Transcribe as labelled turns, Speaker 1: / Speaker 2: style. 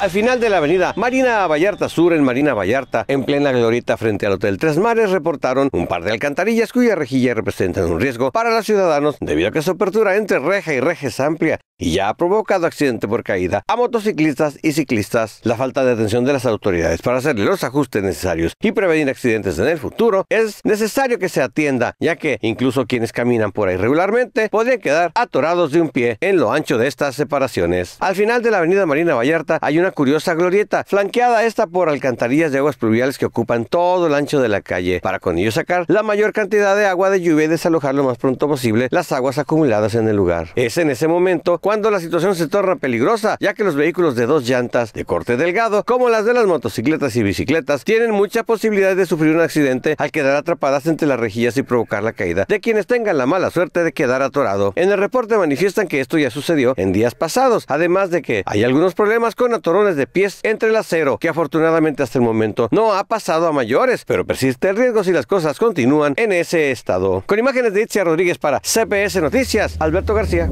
Speaker 1: Al final de la avenida Marina Vallarta Sur, en Marina Vallarta, en plena glorieta frente al Hotel Tres Mares, reportaron un par de alcantarillas cuya rejilla representa un riesgo para los ciudadanos debido a que su apertura entre reja y reja es amplia y ya ha provocado accidente por caída a motociclistas y ciclistas. La falta de atención de las autoridades para hacerle los ajustes necesarios y prevenir accidentes en el futuro es necesario que se atienda, ya que incluso quienes caminan por ahí regularmente podrían quedar atorados de un pie en lo ancho de estas separaciones. Al final de la avenida Marina Vallarta hay una curiosa glorieta, flanqueada esta por alcantarillas de aguas pluviales que ocupan todo el ancho de la calle, para con ello sacar la mayor cantidad de agua de lluvia y desalojar lo más pronto posible las aguas acumuladas en el lugar. Es en ese momento cuando la situación se torna peligrosa, ya que los vehículos de dos llantas de corte delgado, como las de las motocicletas y bicicletas, tienen mucha posibilidad de sufrir un accidente al quedar atrapadas entre las rejillas y provocar la caída de quienes tengan la mala suerte de quedar atorado. En el reporte manifiestan que esto ya sucedió en días pasados, además de que hay algunos problemas con atorones de pies entre el acero, que afortunadamente hasta el momento no ha pasado a mayores, pero persiste el riesgo si las cosas continúan en ese estado. Con imágenes de Itzia Rodríguez para CPS Noticias, Alberto García.